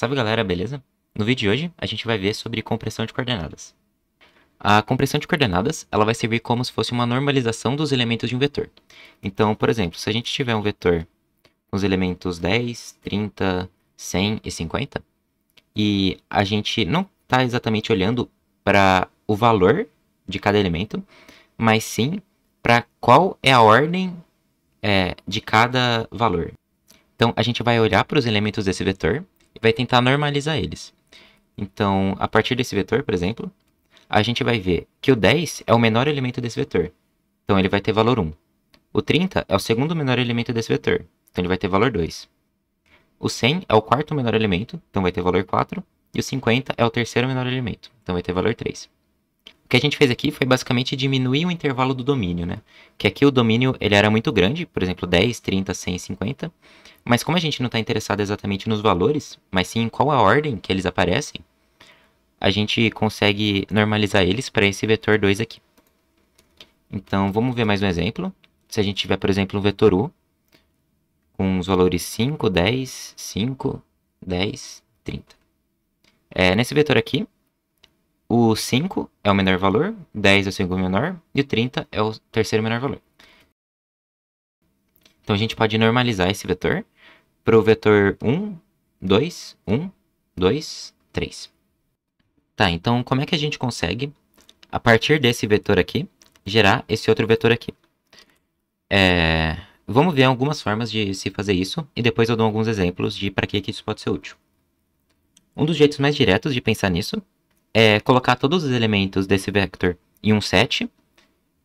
Salve galera, beleza? No vídeo de hoje, a gente vai ver sobre compressão de coordenadas. A compressão de coordenadas, ela vai servir como se fosse uma normalização dos elementos de um vetor. Então, por exemplo, se a gente tiver um vetor com os elementos 10, 30, 100 e 50, e a gente não está exatamente olhando para o valor de cada elemento, mas sim para qual é a ordem é, de cada valor. Então, a gente vai olhar para os elementos desse vetor vai tentar normalizar eles. Então, a partir desse vetor, por exemplo, a gente vai ver que o 10 é o menor elemento desse vetor. Então, ele vai ter valor 1. O 30 é o segundo menor elemento desse vetor. Então, ele vai ter valor 2. O 100 é o quarto menor elemento. Então, vai ter valor 4. E o 50 é o terceiro menor elemento. Então, vai ter valor 3. O que a gente fez aqui foi basicamente diminuir o intervalo do domínio, né? Que aqui o domínio ele era muito grande, por exemplo, 10, 30, 100, 50. Mas como a gente não está interessado exatamente nos valores, mas sim em qual a ordem que eles aparecem, a gente consegue normalizar eles para esse vetor 2 aqui. Então, vamos ver mais um exemplo. Se a gente tiver, por exemplo, um vetor U, com os valores 5, 10, 5, 10, 30. É, nesse vetor aqui, o 5 é o menor valor, 10 é o segundo menor e o 30 é o terceiro menor valor. Então a gente pode normalizar esse vetor para o vetor 1, 2, 1, 2, 3. Tá, então como é que a gente consegue, a partir desse vetor aqui, gerar esse outro vetor aqui? É... Vamos ver algumas formas de se fazer isso e depois eu dou alguns exemplos de para que, que isso pode ser útil. Um dos jeitos mais diretos de pensar nisso é colocar todos os elementos desse vector em um set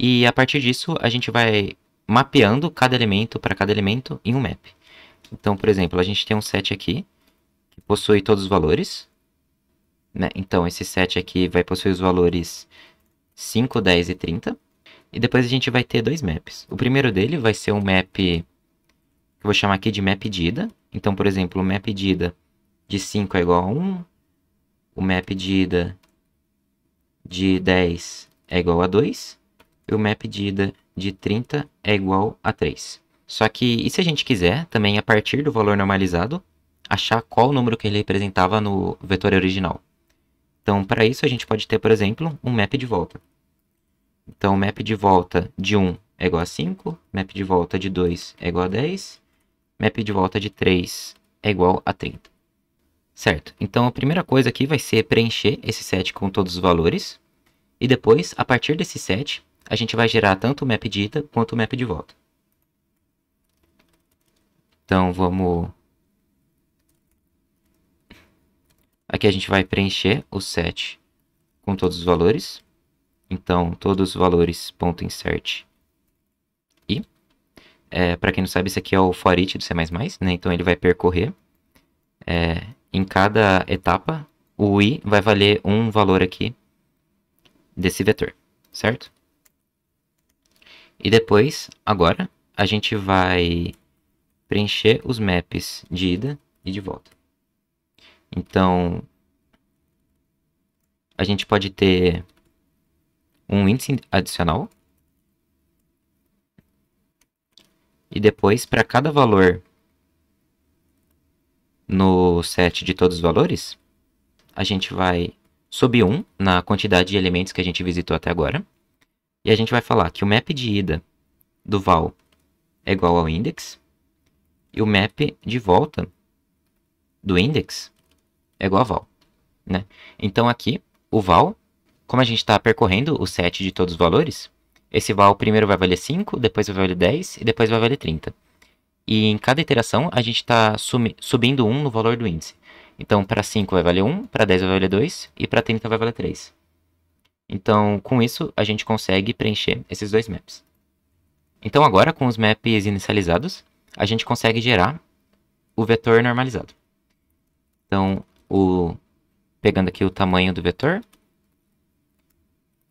e a partir disso a gente vai mapeando cada elemento para cada elemento em um map. Então, por exemplo, a gente tem um set aqui que possui todos os valores. Né? Então, esse set aqui vai possuir os valores 5, 10 e 30. E depois a gente vai ter dois maps. O primeiro dele vai ser um map que eu vou chamar aqui de map de Então, por exemplo, o map de de 5 é igual a 1. O map de de 10 é igual a 2. E o map de de 30 é igual a 3. Só que, e se a gente quiser, também a partir do valor normalizado, achar qual o número que ele representava no vetor original. Então, para isso, a gente pode ter, por exemplo, um map de volta. Então, map de volta de 1 é igual a 5, map de volta de 2 é igual a 10, map de volta de 3 é igual a 30. Certo, então a primeira coisa aqui vai ser preencher esse set com todos os valores, e depois, a partir desse set, a gente vai gerar tanto o map de ida quanto o map de volta. Então vamos... Aqui a gente vai preencher o set com todos os valores. Então, todos os valores ponto insert i. É, Para quem não sabe, isso aqui é o for each do C++, né? Então, ele vai percorrer é, em cada etapa, o i vai valer um valor aqui desse vetor, certo? E depois, agora, a gente vai preencher os maps de ida e de volta. Então, a gente pode ter um índice adicional. E depois, para cada valor no set de todos os valores, a gente vai subir 1 na quantidade de elementos que a gente visitou até agora. E a gente vai falar que o map de ida do val é igual ao index. E o map de volta do index é igual a val. Né? Então aqui, o val, como a gente está percorrendo o set de todos os valores, esse val primeiro vai valer 5, depois vai valer 10 e depois vai valer 30. E em cada iteração a gente está subindo 1 no valor do índice. Então para 5 vai valer 1, para 10 vai valer 2 e para 30 vai valer 3. Então, com isso, a gente consegue preencher esses dois maps. Então, agora, com os maps inicializados, a gente consegue gerar o vetor normalizado. Então, o... pegando aqui o tamanho do vetor,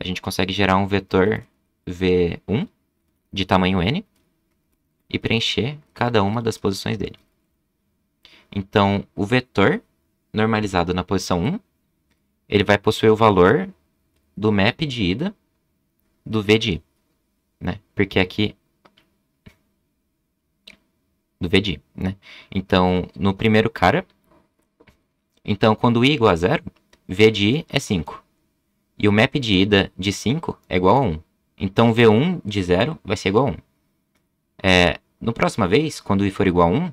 a gente consegue gerar um vetor V1 de tamanho N e preencher cada uma das posições dele. Então, o vetor normalizado na posição 1, ele vai possuir o valor do map de ida do V de I, né? Porque aqui do V de I, né? Então, no primeiro cara, então quando I igual a zero, V de I é 5. E o map de ida de 5 é igual a 1. Então, V1 de 0 vai ser igual a 1. É, no próxima vez, quando I for igual a 1,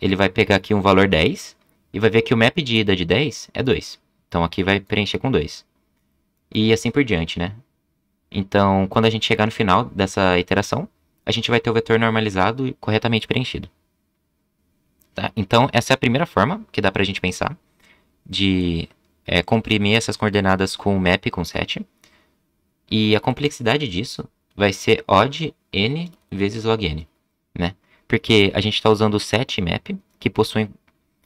ele vai pegar aqui um valor 10 e vai ver que o map de ida de 10 é 2. Então, aqui vai preencher com 2 e assim por diante, né? Então, quando a gente chegar no final dessa iteração, a gente vai ter o vetor normalizado e corretamente preenchido. Tá? Então, essa é a primeira forma que dá para a gente pensar de é, comprimir essas coordenadas com o map com set. E a complexidade disso vai ser odd n vezes log n, né? Porque a gente está usando o set e map, que possuem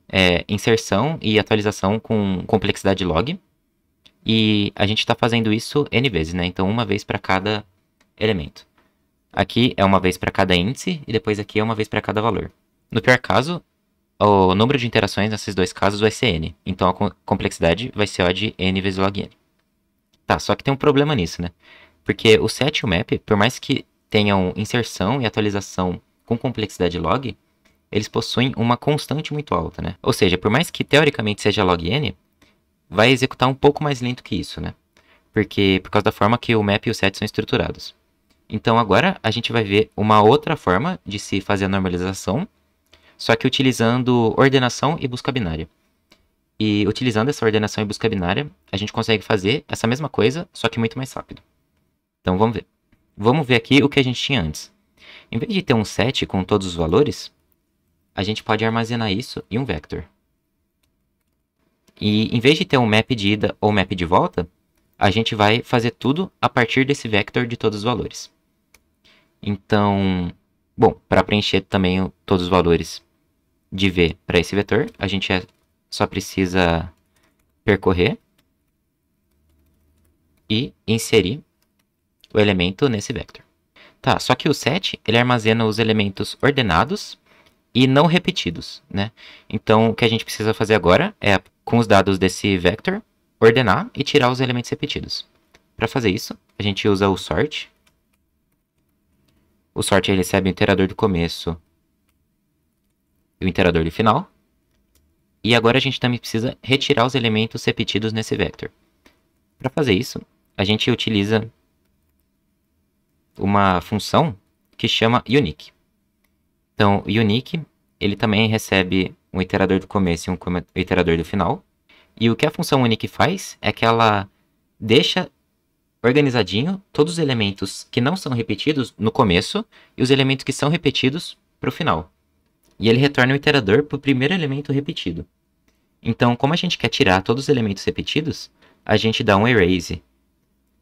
é, inserção e atualização com complexidade log, e a gente está fazendo isso n vezes, né? Então, uma vez para cada elemento. Aqui é uma vez para cada índice e depois aqui é uma vez para cada valor. No pior caso, o número de interações nesses dois casos vai ser n. Então, a complexidade vai ser o de n vezes log n. Tá, só que tem um problema nisso, né? Porque o set e o map, por mais que tenham inserção e atualização com complexidade log, eles possuem uma constante muito alta, né? Ou seja, por mais que teoricamente seja log n, vai executar um pouco mais lento que isso, né? Porque por causa da forma que o map e o set são estruturados. Então agora a gente vai ver uma outra forma de se fazer a normalização, só que utilizando ordenação e busca binária. E utilizando essa ordenação e busca binária, a gente consegue fazer essa mesma coisa, só que muito mais rápido. Então vamos ver. Vamos ver aqui o que a gente tinha antes. Em vez de ter um set com todos os valores, a gente pode armazenar isso em um vector. E em vez de ter um map de ida ou map de volta, a gente vai fazer tudo a partir desse vector de todos os valores. Então, bom, para preencher também todos os valores de V para esse vetor, a gente é, só precisa percorrer e inserir o elemento nesse vector. Tá, só que o set ele armazena os elementos ordenados e não repetidos, né? Então, o que a gente precisa fazer agora é, com os dados desse vector, ordenar e tirar os elementos repetidos. Para fazer isso, a gente usa o sort. O sort ele recebe o iterador do começo e o iterador do final. E agora a gente também precisa retirar os elementos repetidos nesse vector. Para fazer isso, a gente utiliza uma função que chama unique. Então, unique, ele também recebe um iterador do começo e um iterador do final. E o que a função unique faz é que ela deixa organizadinho todos os elementos que não são repetidos no começo e os elementos que são repetidos para o final. E ele retorna o iterador para o primeiro elemento repetido. Então, como a gente quer tirar todos os elementos repetidos, a gente dá um erase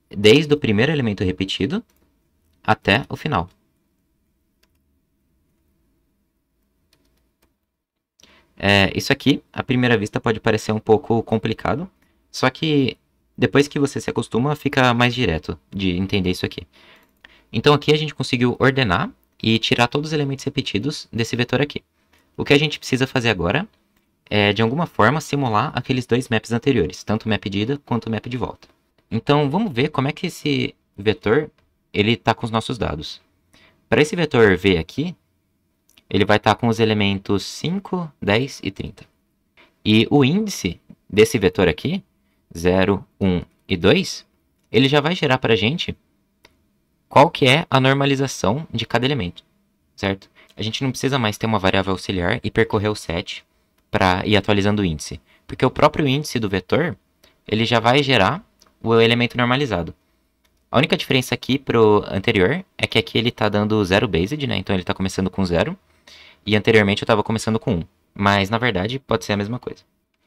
desde o primeiro elemento repetido até o final. É, isso aqui, à primeira vista, pode parecer um pouco complicado, só que depois que você se acostuma, fica mais direto de entender isso aqui. Então aqui a gente conseguiu ordenar e tirar todos os elementos repetidos desse vetor aqui. O que a gente precisa fazer agora é, de alguma forma, simular aqueles dois maps anteriores, tanto o map de ida quanto o map de volta. Então vamos ver como é que esse vetor ele está com os nossos dados. Para esse vetor V aqui, ele vai estar tá com os elementos 5, 10 e 30. E o índice desse vetor aqui, 0, 1 e 2, ele já vai gerar para a gente qual que é a normalização de cada elemento, certo? A gente não precisa mais ter uma variável auxiliar e percorrer o set para ir atualizando o índice, porque o próprio índice do vetor, ele já vai gerar o elemento normalizado. A única diferença aqui pro anterior é que aqui ele está dando zero based, né? Então ele está começando com zero e anteriormente eu estava começando com 1. Mas na verdade pode ser a mesma coisa.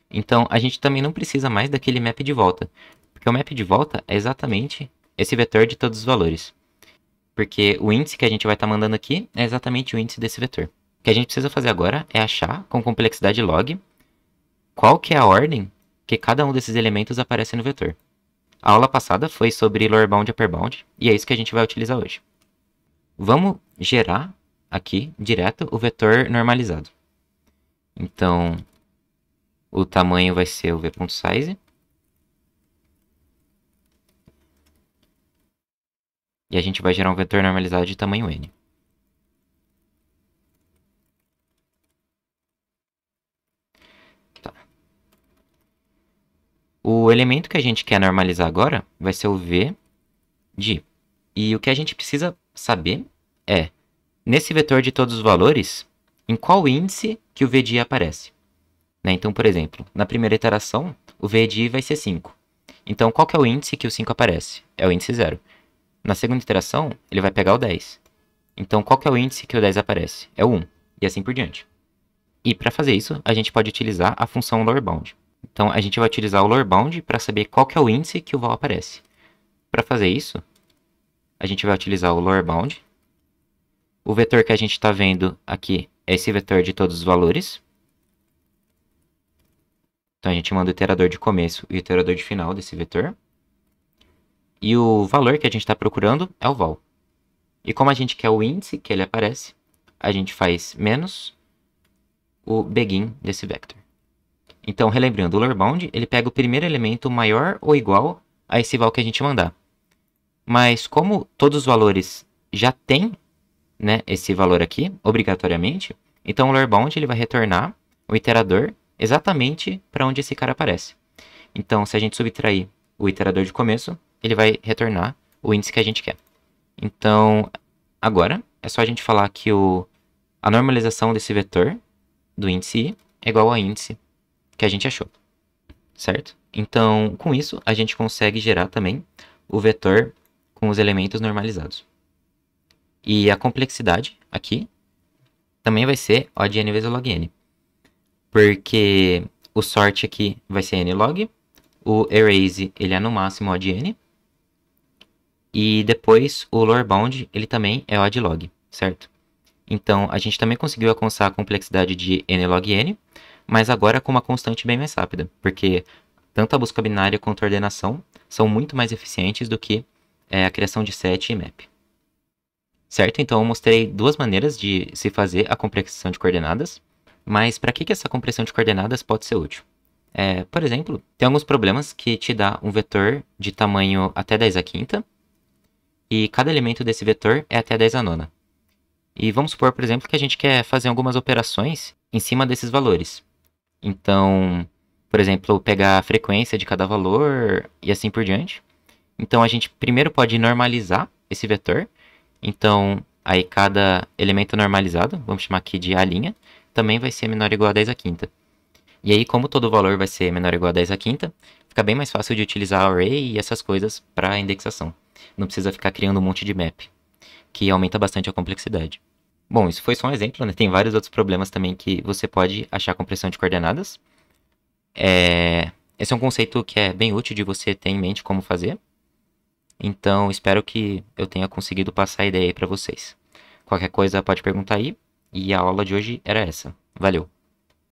Então a gente também não precisa mais daquele map de volta, porque o map de volta é exatamente esse vetor de todos os valores. Porque o índice que a gente vai estar tá mandando aqui é exatamente o índice desse vetor. O que a gente precisa fazer agora é achar com complexidade log qual que é a ordem que cada um desses elementos aparece no vetor. A aula passada foi sobre lower bound e upper bound, e é isso que a gente vai utilizar hoje. Vamos gerar aqui, direto, o vetor normalizado. Então, o tamanho vai ser o v.size. E a gente vai gerar um vetor normalizado de tamanho n. Tá. O elemento que a gente quer normalizar agora vai ser o v de. E o que a gente precisa saber é Nesse vetor de todos os valores, em qual índice que o VDI aparece? Né? Então, por exemplo, na primeira iteração, o VDI vai ser 5. Então, qual que é o índice que o 5 aparece? É o índice 0. Na segunda iteração, ele vai pegar o 10. Então, qual que é o índice que o 10 aparece? É o 1, e assim por diante. E para fazer isso, a gente pode utilizar a função lowerbound. Então, a gente vai utilizar o lowerbound para saber qual que é o índice que o val aparece. Para fazer isso, a gente vai utilizar o lowerbound o vetor que a gente está vendo aqui é esse vetor de todos os valores. Então a gente manda o iterador de começo e o iterador de final desse vetor. E o valor que a gente está procurando é o val. E como a gente quer o índice que ele aparece, a gente faz menos o begin desse vector. Então, relembrando, o lower bound ele pega o primeiro elemento maior ou igual a esse val que a gente mandar. Mas como todos os valores já têm né, esse valor aqui, obrigatoriamente. Então o lower bound ele vai retornar o iterador exatamente para onde esse cara aparece. Então se a gente subtrair o iterador de começo, ele vai retornar o índice que a gente quer. Então agora é só a gente falar que o, a normalização desse vetor do índice i é igual ao índice que a gente achou, certo? Então, com isso, a gente consegue gerar também o vetor com os elementos normalizados. E a complexidade aqui também vai ser O de n vezes log n. Porque o sort aqui vai ser n log, o erase ele é no máximo O de n, e depois o lower bound ele também é O de log, certo? Então a gente também conseguiu alcançar a complexidade de n log n, mas agora com uma constante bem mais rápida, porque tanto a busca binária quanto a ordenação são muito mais eficientes do que é, a criação de set e map certo? Então eu mostrei duas maneiras de se fazer a compressão de coordenadas, mas para que, que essa compressão de coordenadas pode ser útil? É, por exemplo, tem alguns problemas que te dá um vetor de tamanho até 10 a quinta, e cada elemento desse vetor é até 10 a nona. E vamos supor, por exemplo, que a gente quer fazer algumas operações em cima desses valores. Então, por exemplo, pegar a frequência de cada valor e assim por diante. Então a gente primeiro pode normalizar esse vetor então, aí cada elemento normalizado, vamos chamar aqui de A', também vai ser menor ou igual a 10 à quinta. E aí, como todo valor vai ser menor ou igual a 10 à quinta, fica bem mais fácil de utilizar array e essas coisas para indexação. Não precisa ficar criando um monte de map, que aumenta bastante a complexidade. Bom, isso foi só um exemplo, né? Tem vários outros problemas também que você pode achar compressão de coordenadas. É... Esse é um conceito que é bem útil de você ter em mente como fazer. Então, espero que eu tenha conseguido passar a ideia aí para vocês. Qualquer coisa pode perguntar aí. E a aula de hoje era essa. Valeu!